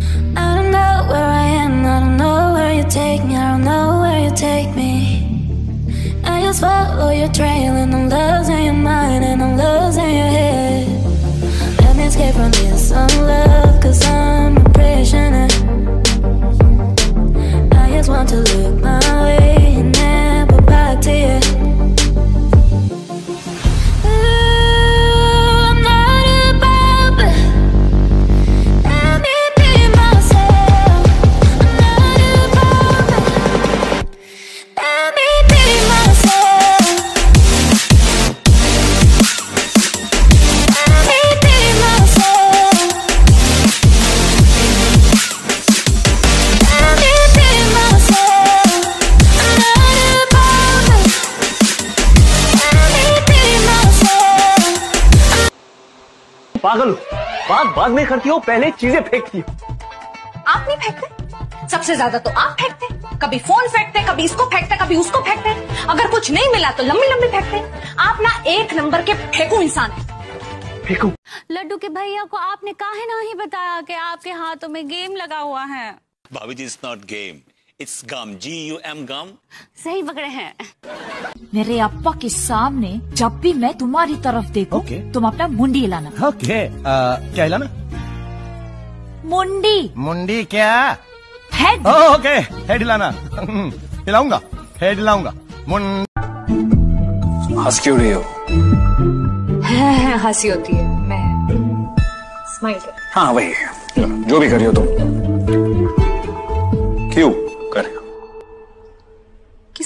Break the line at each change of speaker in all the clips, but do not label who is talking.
I don't know where I am, I don't know where you take me, I don't know where you take me. I just follow your trail and I'm losing your mind and I'm losing your head. Let me escape from this unlove, cause I'm a prisoner. I just want to look my पागल हो बात बाद में करती हो पहले चीजें फेंकती हो आप नहीं फेंकते सबसे ज्यादा तो आप फेंकते कभी फोन फेंकते कभी इसको फेंकते कभी उसको फेंकते अगर कुछ नहीं मिला तो लंबी लंबी फेंकते आप ना एक नंबर के फेंकू इंसान फेंकू लड्डू के भैया को आपने काहे ही बताया कि आपके हाथों में गेम लगा हुआ है भाभी जी it's not game it's gum G U M gum सही पकड़े हैं मेरे अप्पा के सामने जब भी मैं तुम्हारी तरफ देखूं okay. तुम अपना मुंडी हिलाना ओके okay. Uh, क्या हिलाना मुंडी मुंडी क्या हेड ओके हेड हिलाना हम्म, हिलाऊंगा हेड हिलाऊंगा हंस क्यों रही हो हंसी होती है मैं स्माइल हाँ वही जो भी करियो तुम तो।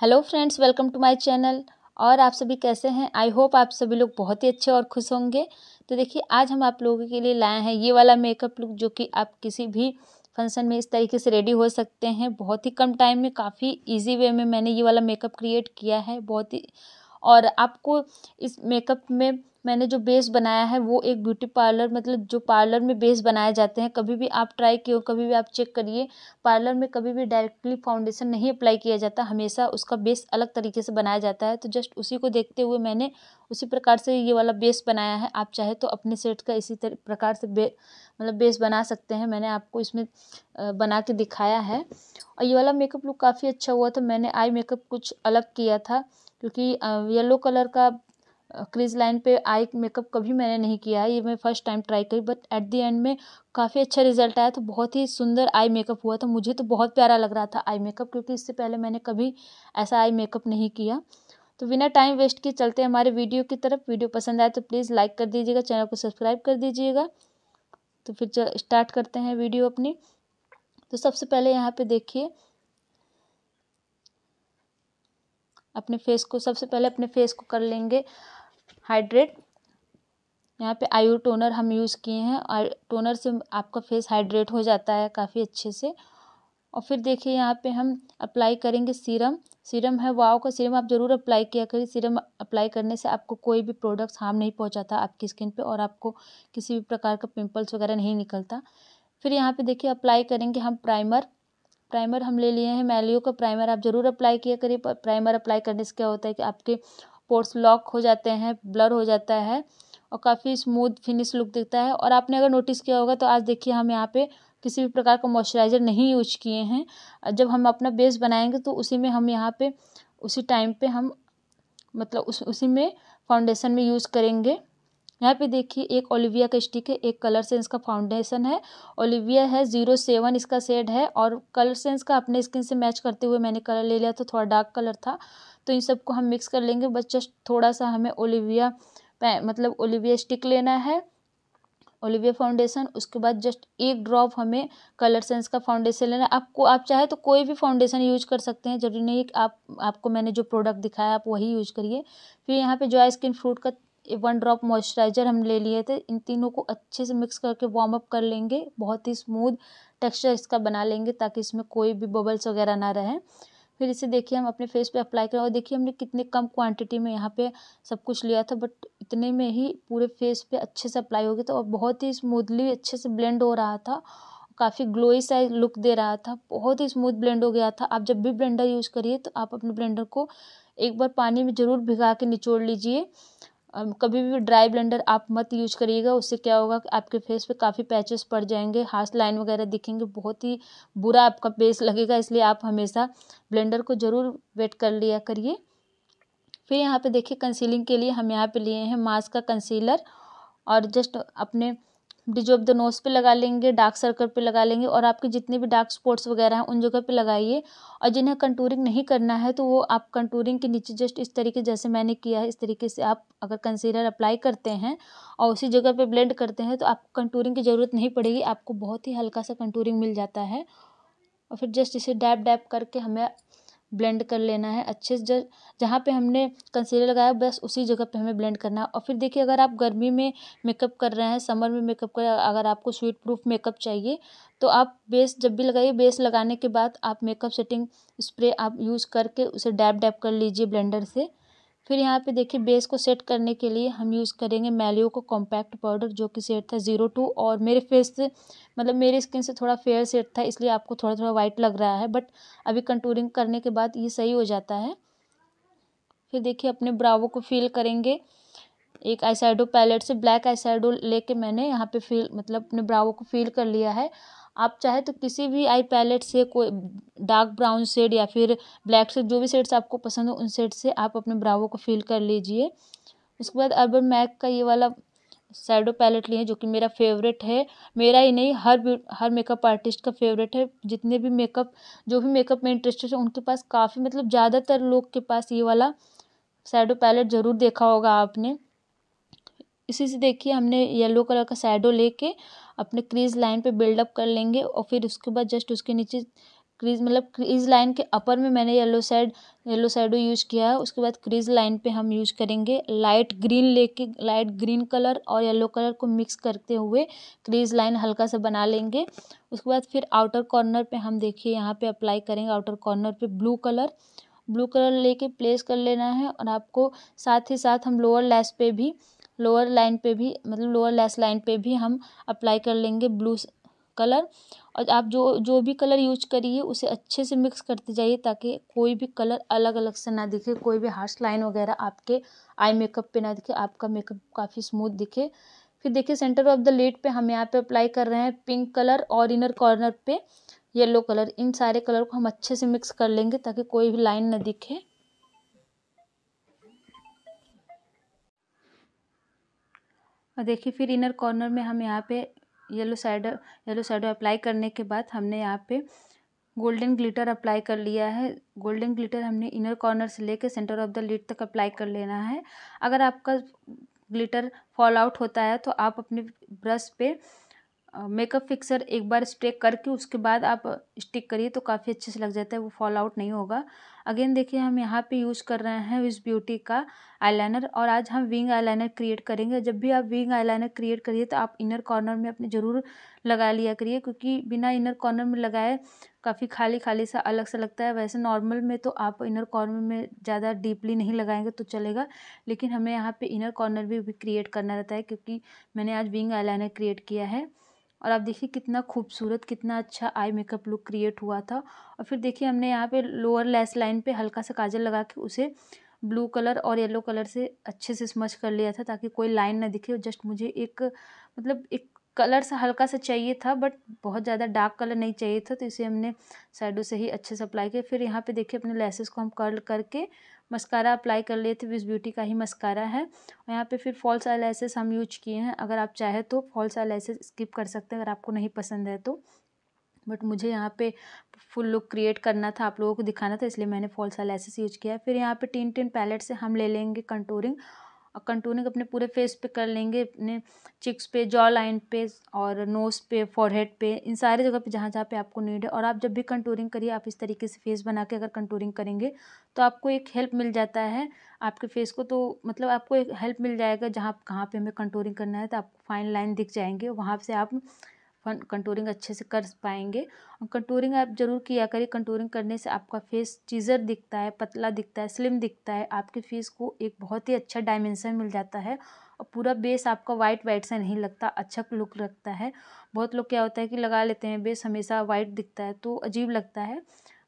Hello friends welcome to my channel और आप सभी कैसे हैं आई होप आप सभी लोग बहुत ही अच्छे और खुश होंगे तो देखिए आज हम आप लोगों के लिए लाए हैं ये वाला मेकअप लुक जो कि आप किसी भी फंक्शन में इस तरीके से रेडी हो सकते हैं बहुत ही कम टाइम में काफ़ी इजी वे में मैंने ये वाला मेकअप क्रिएट किया है बहुत ही और आपको इस मेकअप में मैंने जो बेस बनाया है वो एक ब्यूटी पार्लर मतलब जो पार्लर में बेस बनाए जाते हैं कभी भी आप ट्राई किए कभी भी आप चेक करिए पार्लर में कभी भी डायरेक्टली फाउंडेशन नहीं अप्लाई किया जाता हमेशा उसका बेस अलग तरीके से बनाया जाता है तो जस्ट उसी को देखते हुए मैंने उसी प्रकार से ये वाला बेस बनाया है आप चाहे तो अपने सेट का इसी प्रकार से बे मतलब बेस बना सकते हैं मैंने आपको इसमें बना के दिखाया है और ये वाला मेकअप लुक काफ़ी अच्छा हुआ था मैंने आई मेकअप कुछ अलग किया था क्योंकि येलो कलर का क्रीज लाइन पे आई मेकअप कभी मैंने नहीं किया है ये मैं फर्स्ट टाइम ट्राई करी बट एट दी एंड में काफ़ी अच्छा रिजल्ट आया तो बहुत ही सुंदर आई मेकअप हुआ था तो मुझे तो बहुत प्यारा लग रहा था आई मेकअप क्योंकि इससे पहले मैंने कभी ऐसा आई मेकअप नहीं किया तो बिना टाइम वेस्ट किए चलते हैं हमारे वीडियो की तरफ वीडियो पसंद आए तो प्लीज़ लाइक कर दीजिएगा चैनल को सब्सक्राइब कर दीजिएगा तो फिर स्टार्ट करते हैं वीडियो अपनी तो सबसे पहले यहाँ पे देखिए अपने फेस को सबसे पहले अपने फेस को कर लेंगे हाइड्रेट यहाँ पे आयु टोनर हम यूज़ किए हैं और टोनर से आपका फेस हाइड्रेट हो जाता है काफ़ी अच्छे से और फिर देखिए यहाँ पे हम अप्लाई करेंगे सीरम सीरम है वाओ का सीरम आप ज़रूर अप्लाई किया करिए सीरम अप्लाई करने से आपको कोई भी प्रोडक्ट्स हार्म नहीं पहुँचाता आपकी स्किन पे और आपको किसी भी प्रकार का पिंपल्स वगैरह नहीं निकलता फिर यहाँ पे देखिए अप्लाई करेंगे हम प्राइमर प्राइमर हम ले लिए हैं मैलियो का प्राइमर आप ज़रूर अप्लाई किया करिए प्राइमर अप्लाई करने से क्या होता है कि आपके पोर्ट्स लॉक हो जाते हैं ब्लर हो जाता है और काफ़ी स्मूथ फिनिश लुक दिखता है और आपने अगर नोटिस किया होगा तो आज देखिए हम यहाँ पे किसी भी प्रकार का मॉइस्चराइज़र नहीं यूज किए हैं जब हम अपना बेस बनाएंगे तो उसी में हम यहाँ पे उसी टाइम पे हम मतलब उस उसी में फाउंडेशन में यूज़ करेंगे यहाँ पे देखिए एक ओलिविया का स्टिक है एक कलर सेंस का फाउंडेशन है ओलिविया है जीरो सेवन इसका सेड है और कलर सेंस का अपने स्किन से मैच करते हुए मैंने कलर ले लिया था थोड़ा डार्क कलर था तो इन सबको हम मिक्स कर लेंगे बस जस्ट थोड़ा सा हमें ओलिविया मतलब ओलिविया स्टिक लेना है ओलिविया फाउंडेशन उसके बाद जस्ट एक ड्रॉप हमें कलर सेंस का फाउंडेशन लेना आपको आप चाहे तो कोई भी फाउंडेशन यूज कर सकते हैं जरूरी नहीं कि आप आपको मैंने जो प्रोडक्ट दिखाया आप वही यूज करिए फिर यहाँ पे जॉय स्किन फ्रूट का वन ड्रॉप मॉइस्चराइज़र हम ले लिए थे इन तीनों को अच्छे से मिक्स करके वार्म अप कर लेंगे बहुत ही स्मूथ टेक्सचर इसका बना लेंगे ताकि इसमें कोई भी बबल्स वगैरह ना रहे फिर इसे देखिए हम अपने फेस पे अप्लाई करें और देखिए हमने कितने कम क्वांटिटी में यहाँ पे सब कुछ लिया था बट इतने में ही पूरे फेस पे अच्छे से अप्लाई हो गया था और बहुत ही स्मूथली अच्छे से ब्लेंड हो रहा था काफ़ी ग्लोई सा लुक दे रहा था बहुत ही स्मूथ ब्लेंड हो गया था आप जब भी ब्लेंडर यूज़ करिए तो आप अपने ब्लेंडर को एक बार पानी में ज़रूर भिगा के निचोड़ लीजिए कभी भी ड्राई ब्लेंडर आप मत यूज करिएगा उससे क्या होगा आपके फेस पे काफ़ी पैचेस पड़ जाएंगे हाथ लाइन वगैरह दिखेंगे बहुत ही बुरा आपका फेस लगेगा इसलिए आप हमेशा ब्लेंडर को ज़रूर वेट कर लिया करिए फिर यहाँ पे देखिए कंसीलिंग के लिए हम यहाँ पे लिए हैं मास्क का कंसीलर और जस्ट अपने डिजो ऑफ़ द नोज़ पे लगा लेंगे डार्क सर्कल पे लगा लेंगे और आपके जितने भी डार्क स्पॉट्स वगैरह हैं उन जगह पे लगाइए और जिन्हें कंटूरिंग नहीं करना है तो वो आप कंटूरिंग के नीचे जस्ट इस तरीके जैसे मैंने किया है इस तरीके से आप अगर कंसीलर अप्लाई करते हैं और उसी जगह पर ब्लेंड करते हैं तो आपको कंटूरिंग की ज़रूरत नहीं पड़ेगी आपको बहुत ही हल्का सा कंटूरिंग मिल जाता है और फिर जस्ट इसे डैप डैप करके हमें ब्लेंड कर लेना है अच्छे से जब जहाँ पर हमने कंसीलर लगाया बस उसी जगह पे हमें ब्लेंड करना है और फिर देखिए अगर आप गर्मी में मेकअप कर रहे हैं समर में मेकअप कर अगर आपको स्वीट प्रूफ मेकअप चाहिए तो आप बेस जब भी लगाइए बेस लगाने के बाद आप मेकअप सेटिंग स्प्रे आप यूज़ करके उसे डैप डैप कर लीजिए ब्लेंडर से फिर यहाँ पे देखिए बेस को सेट करने के लिए हम यूज़ करेंगे मैलियो का कॉम्पैक्ट पाउडर जो कि सेट था ज़ीरो टू और मेरे फेस से मतलब मेरे स्किन से थोड़ा फेयर सेट था इसलिए आपको थोड़ा थोड़ा वाइट लग रहा है बट अभी कंटूरिंग करने के बाद ये सही हो जाता है फिर देखिए अपने ब्रावो को फील करेंगे एक आई पैलेट से ब्लैक आई लेके मैंने यहाँ पे फील मतलब अपने ब्रावो को फील कर लिया है आप चाहे तो किसी भी आई पैलेट से कोई डार्क ब्राउन शेड या फिर ब्लैक शेड जो भी शेड्स आपको पसंद हो उन शेड से आप अपने ब्रावो को फिल कर लीजिए उसके बाद अर्बन मैक का ये वाला साइडो पैलेट लिए जो कि मेरा फेवरेट है मेरा ही नहीं हर हर मेकअप आर्टिस्ट का फेवरेट है जितने भी मेकअप जो भी मेकअप में इंटरेस्टेड है उनके पास काफ़ी मतलब ज़्यादातर लोग के पास ये वाला साइडो पैलेट ज़रूर देखा होगा आपने इसी से देखिए हमने येलो कलर का साइडो लेके अपने क्रीज लाइन पे बिल्डअप कर लेंगे और फिर उसके बाद जस्ट उसके नीचे क्रीज मतलब क्रीज लाइन के अपर में मैंने येलो साइड येलो साइडो यूज किया है उसके बाद क्रीज लाइन पे हम यूज करेंगे लाइट ग्रीन लेके लाइट ग्रीन कलर और येलो कलर को मिक्स करते हुए क्रीज लाइन हल्का सा बना लेंगे उसके बाद फिर आउटर कॉर्नर पे हम देखिए यहाँ पे अप्लाई करेंगे आउटर कॉर्नर पे ब्लू कलर ब्लू कलर लेके प्लेस कर लेना है और आपको साथ ही साथ हम लोअर लैस पे भी लोअर लाइन पे भी मतलब लोअर लेस लाइन पे भी हम अप्लाई कर लेंगे ब्लू कलर और आप जो जो भी कलर यूज करिए उसे अच्छे से मिक्स करते जाइए ताकि कोई भी कलर अलग अलग से ना दिखे कोई भी हार्श लाइन वगैरह आपके आई मेकअप पे ना दिखे आपका मेकअप काफ़ी स्मूथ दिखे फिर देखिए सेंटर ऑफ द लेड पे हम यहाँ पे अप्लाई कर रहे हैं पिंक कलर और इनर कॉर्नर पे येलो कलर इन सारे कलर को हम अच्छे से मिक्स कर लेंगे ताकि कोई भी लाइन ना दिखे और देखिए फिर इनर कॉर्नर में हम यहाँ पे yellow side yellow side apply करने के बाद हमने यहाँ पे गोल्डन ग्लिटर अप्लाई कर लिया है गोल्डन ग्लिटर हमने इनर कॉर्नर से लेके सेंटर ऑफ द लिड तक अप्लाई कर लेना है अगर आपका ग्लिटर फॉल आउट होता है तो आप अपने ब्रश पे मेकअप फिक्सर एक बार स्प्रे करके उसके बाद आप स्टिक करिए तो काफ़ी अच्छे से लग जाता है वो फॉल आउट नहीं होगा अगेन देखिए हम यहाँ पे यूज़ कर रहे हैं इस ब्यूटी का आईलाइनर और आज हम विंग आईलाइनर क्रिएट करेंगे जब भी आप विंग आईलाइनर क्रिएट करिए तो आप इनर कॉर्नर में अपने ज़रूर लगा लिया करिए क्योंकि बिना इनर कॉर्नर में लगाए काफ़ी खाली खाली सा अलग सा लगता है वैसे नॉर्मल में तो आप इनर कॉर्नर में ज़्यादा डीपली नहीं लगाएंगे तो चलेगा लेकिन हमें यहाँ पर इनर कॉर्नर भी, भी क्रिएट करना रहता है क्योंकि मैंने आज विंग आईलाइनर क्रिएट किया है और आप देखिए कितना खूबसूरत कितना अच्छा आई मेकअप लुक क्रिएट हुआ था और फिर देखिए हमने यहाँ पे लोअर लेस लाइन पे हल्का सा काजल लगा के उसे ब्लू कलर और येलो कलर से अच्छे से स्मच कर लिया था ताकि कोई लाइन ना दिखे जस्ट मुझे एक मतलब एक कलर सा हल्का सा चाहिए था बट बहुत ज़्यादा डार्क कलर नहीं चाहिए था तो इसे हमने साइडों से ही अच्छे से अप्लाई किया फिर यहाँ पे देखिए अपने लेसेस को हम कर्ल करके मस्कारा अप्लाई कर लिए थे विस ब्यूटी का ही मस्कारा है और यहाँ पे फिर फॉल्स आई लेसेस हम यूज किए हैं अगर आप चाहें तो फॉल्स आई लेसेस स्किप कर सकते हैं अगर आपको नहीं पसंद है तो बट मुझे यहाँ पे फुल लुक क्रिएट करना था आप लोगों को दिखाना था इसलिए मैंने फॉल्स आई लेसेस यूज किया है फिर यहाँ पे टिन टिन पैलेट से हम ले लेंगे कंटूरिंग और कंटूरिंग अपने पूरे फेस पे कर लेंगे अपने चिक्स पे जॉ लाइन पे और नोज़ पे फॉरहेड पे इन सारे जगह पे जहाँ जहाँ पे आपको नीड है और आप जब भी कंटूरिंग करिए आप इस तरीके से फेस बना के अगर कंटूरिंग करेंगे तो आपको एक हेल्प मिल जाता है आपके फेस को तो मतलब आपको एक हेल्प मिल जाएगा जहाँ कहाँ पर हमें कंटूरिंग करना है तो आपको फाइन लाइन दिख जाएंगे वहाँ से आप फन कंटूरिंग अच्छे से कर पाएंगे और कंटूरिंग आप जरूर किया करिए कंटूरिंग करने से आपका फेस चीज़र दिखता है पतला दिखता है स्लिम दिखता है आपके फेस को एक बहुत ही अच्छा डायमेंशन मिल जाता है और पूरा बेस आपका वाइट वाइट सा नहीं लगता अच्छा लुक लगता है बहुत लोग क्या होता है कि लगा लेते हैं बेस हमेशा वाइट दिखता है तो अजीब लगता है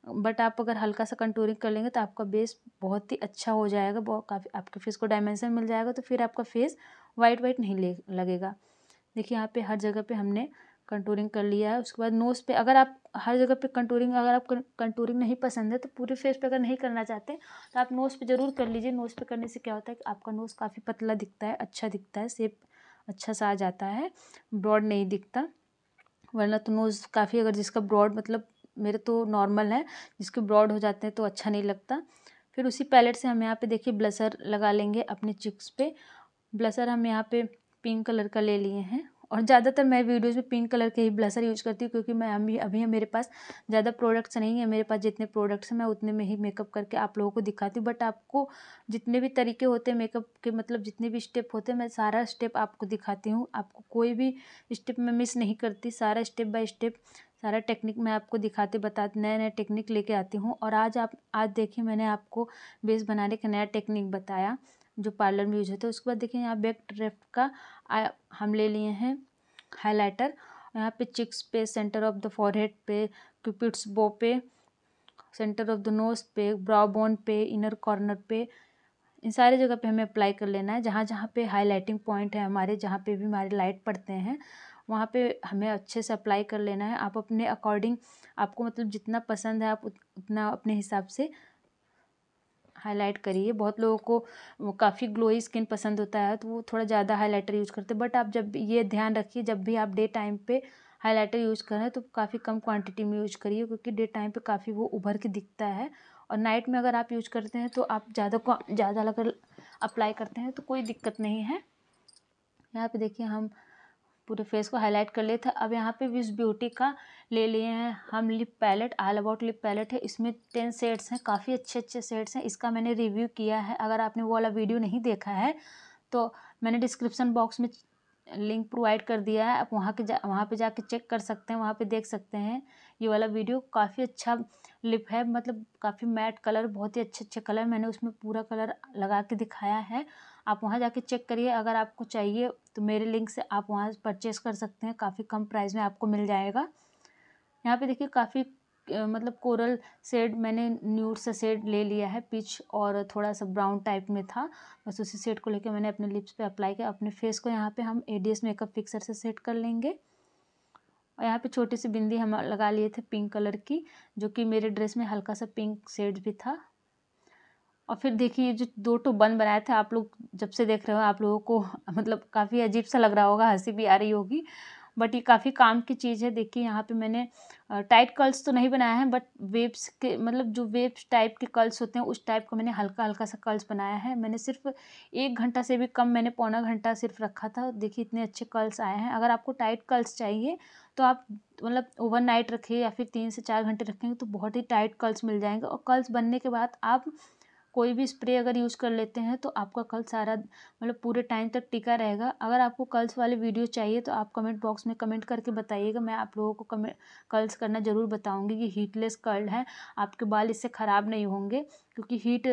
बट आप अगर हल्का सा कंटूरिंग कर लेंगे तो आपका बेस बहुत ही अच्छा हो जाएगा बहुत काफ़ी आपके फेस को डायमेंशन मिल जाएगा तो फिर आपका फेस वाइट वाइट नहीं ले लगेगा देखिए यहाँ पे हर जगह पे हमने कंटूरिंग कर लिया है उसके बाद नोज़ पे अगर आप हर जगह पे कंटूरिंग अगर आप कंटूरिंग नहीं पसंद है तो पूरे फेस पे अगर नहीं करना चाहते तो आप नोज़ पे ज़रूर कर लीजिए नोज़ पे करने से क्या होता है कि आपका नोज़ काफ़ी पतला दिखता है अच्छा दिखता है सेप अच्छा सा आ जाता है ब्रॉड नहीं दिखता वरना तो नोज़ काफ़ी अगर जिसका ब्रॉड मतलब मेरे तो नॉर्मल है जिसके ब्रॉड हो जाते हैं तो अच्छा नहीं लगता फिर उसी पैलेट से हम यहाँ पे देखिए ब्लसर लगा लेंगे अपने चिक्स पे ब्लसर हम यहाँ पे पिंक कलर का ले लिए हैं और ज़्यादातर मैं वीडियोज़ में पिंक कलर के ही ब्लसर यूज़ करती हूँ क्योंकि मैं अभी अभी मेरे पास ज़्यादा प्रोडक्ट्स नहीं है मेरे पास जितने प्रोडक्ट्स हैं मैं उतने में ही मेकअप करके आप लोगों को दिखाती हूँ बट आपको जितने भी तरीके होते हैं मेकअप के मतलब जितने भी स्टेप होते हैं मैं सारा स्टेप आपको दिखाती हूँ आपको कोई भी स्टेप मैं मिस नहीं करती सारा स्टेप बाय स्टेप सारा टेक्निक मैं आपको दिखाते बताते नए नए टेक्निक लेके आती हूँ और आज आप आज देखिए मैंने आपको बेस बनाने का नया टेक्निक बताया जो पार्लर में यूज होता है उसके बाद देखिए यहाँ बैक ड्रेफ्ट का हम ले लिए हैं हाईलाइटर यहाँ पे चिक्स पे सेंटर ऑफ द फॉरहेड पे क्यूपिट्स बो पे सेंटर ऑफ द नोज पे ब्राउ बोन पे इनर कॉर्नर पे इन सारे जगह पे हमें अप्लाई कर लेना है जहाँ जहाँ पे हाईलाइटिंग पॉइंट है हमारे जहाँ पे भी हमारे लाइट पड़ते हैं वहाँ पे हमें अच्छे से अप्लाई कर लेना है आप अपने अकॉर्डिंग आपको मतलब जितना पसंद है आप उतना अपने हिसाब से हाईलाइट करिए बहुत लोगों को काफ़ी ग्लोई स्किन पसंद होता है तो वो थोड़ा ज़्यादा हाईलाइटर यूज़ करते हैं बट आप जब ये ध्यान रखिए जब भी आप डे टाइम पे हाईलाइटर यूज़ करें तो काफ़ी कम क्वांटिटी में यूज करिए क्योंकि डे टाइम पे काफ़ी वो उभर के दिखता है और नाइट में अगर आप यूज करते हैं तो आप ज़्यादा ज़्यादा अगर अप्लाई करते हैं तो कोई दिक्कत नहीं है यहाँ पर देखिए हम पूरे फेस को हाईलाइट कर लिए थे अब यहाँ पे विश ब्यूटी का ले लिए हैं हम lip palette all about lip palette है इसमें टेन सेट्स हैं काफ़ी अच्छे अच्छे सेट्स हैं इसका मैंने रिव्यू किया है अगर आपने वो वाला वीडियो नहीं देखा है तो मैंने डिस्क्रिप्सन बॉक्स में लिंक प्रोवाइड कर दिया है आप वहाँ के जा वहाँ पर जाके चेक कर सकते हैं वहाँ पर देख सकते हैं ये वाला वीडियो काफ़ी अच्छा लिप है मतलब काफ़ी मैट कलर बहुत ही अच्छे अच्छे कलर मैंने उसमें पूरा कलर लगा के दिखाया है आप वहाँ जाके चेक करिए अगर आपको चाहिए तो मेरे लिंक से आप वहाँ परचेस कर सकते हैं काफ़ी कम प्राइस में आपको मिल जाएगा यहाँ पे देखिए काफ़ी मतलब कोरल सेड मैंने न्यूट सा सेड ले लिया है पिच और थोड़ा सा ब्राउन टाइप में था बस उसी सेड को लेके मैंने अपने लिप्स पे अप्लाई किया अपने फेस को यहाँ पे हम एडीएस मेकअप फिक्सर से सेट कर लेंगे और यहाँ पे छोटी सी बिंदी हम लगा लिए थे पिंक कलर की जो कि मेरे ड्रेस में हल्का सा पिंक शेड भी था और फिर देखिए ये जो दो ठो बन बनाए थे आप लोग जब से देख रहे हो आप लोगों को मतलब काफ़ी अजीब सा लग रहा होगा हंसी भी आ रही होगी बट ये काफ़ी काम की चीज़ है देखिए यहाँ पे मैंने टाइट कर्ल्स तो नहीं बनाया है बट वेब्स के मतलब जो वेब्स टाइप के कर्ल्स होते हैं उस टाइप का मैंने हल्का हल्का सा कर्ल्स बनाया है मैंने सिर्फ एक घंटा से भी कम मैंने पौना घंटा सिर्फ रखा था देखिए इतने अच्छे कर्ल्स आए हैं अगर आपको टाइट कर्ल्स चाहिए तो आप मतलब ओवर नाइट रखिए या फिर तीन से चार घंटे रखेंगे तो बहुत ही टाइट कर्ल्स मिल जाएंगे और कर्ल्स बनने के बाद आप कोई भी स्प्रे अगर यूज़ कर लेते हैं तो आपका कल सारा मतलब पूरे टाइम तक टिका रहेगा अगर आपको कल्स वाली वीडियो चाहिए तो आप कमेंट बॉक्स में कमेंट करके बताइएगा मैं आप लोगों को कमेंट कल्स करना ज़रूर बताऊंगी कि हीटलेस कर्ल है आपके बाल इससे ख़राब नहीं होंगे क्योंकि हीट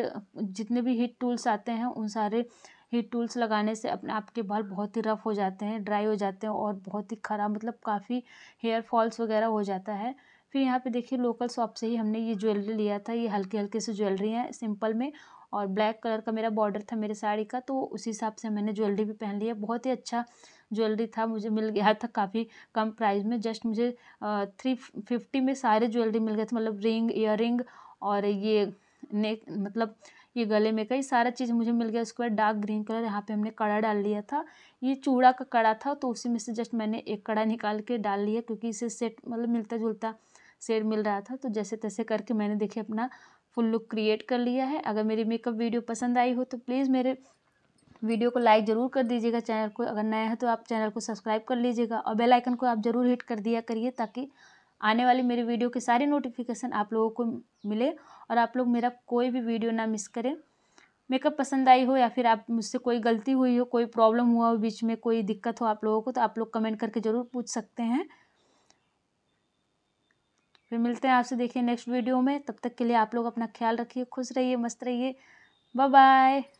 जितने भी हीट टूल्स आते हैं उन सारे हीट टूल्स लगाने से अपने आपके बाल बहुत ही रफ़ हो जाते हैं ड्राई हो जाते हैं और बहुत ही ख़राब मतलब काफ़ी हेयर फॉल्स वगैरह हो जाता है फिर यहाँ पे देखिए लोकल शॉप से ही हमने ये ज्वेलरी लिया था ये हल्के हल्के से ज्वेलरी है सिंपल में और ब्लैक कलर का मेरा बॉर्डर था मेरे साड़ी का तो उसी हिसाब से मैंने ज्वेलरी भी पहन लिया बहुत ही अच्छा ज्वेलरी था मुझे मिल गया था काफ़ी कम प्राइस में जस्ट मुझे थ्री फिफ्टी में सारे ज्वेलरी मिल गए थे मतलब रिंग इयर और ये नेक मतलब ये गले में कई सारा चीज़ मुझे मिल गया उसके बाद डार्क ग्रीन कलर यहाँ पे हमने कड़ा डाल लिया था ये चूड़ा का कड़ा था तो उसी में से जस्ट मैंने एक कड़ा निकाल के डाल लिया क्योंकि इसे सेट मतलब मिलता जुलता शेड मिल रहा था तो जैसे तैसे करके मैंने देखे अपना फुल लुक क्रिएट कर लिया है अगर मेरी मेकअप वीडियो पसंद आई हो तो प्लीज़ मेरे वीडियो को लाइक ज़रूर कर दीजिएगा चैनल को अगर नया है तो आप चैनल को सब्सक्राइब कर लीजिएगा और बेल आइकन को आप ज़रूर हिट कर दिया करिए ताकि आने वाली मेरी वीडियो के सारे नोटिफिकेशन आप लोगों को मिले और आप लोग मेरा कोई भी वीडियो ना मिस करें मेकअप पसंद आई हो या फिर आप मुझसे कोई गलती हुई हो कोई प्रॉब्लम हुआ हो बीच में कोई दिक्कत हो आप लोगों को तो आप लोग कमेंट करके ज़रूर पूछ सकते हैं फिर मिलते हैं आपसे देखिए नेक्स्ट वीडियो में तब तक के लिए आप लोग अपना ख्याल रखिए खुश रहिए मस्त रहिए बाय बाय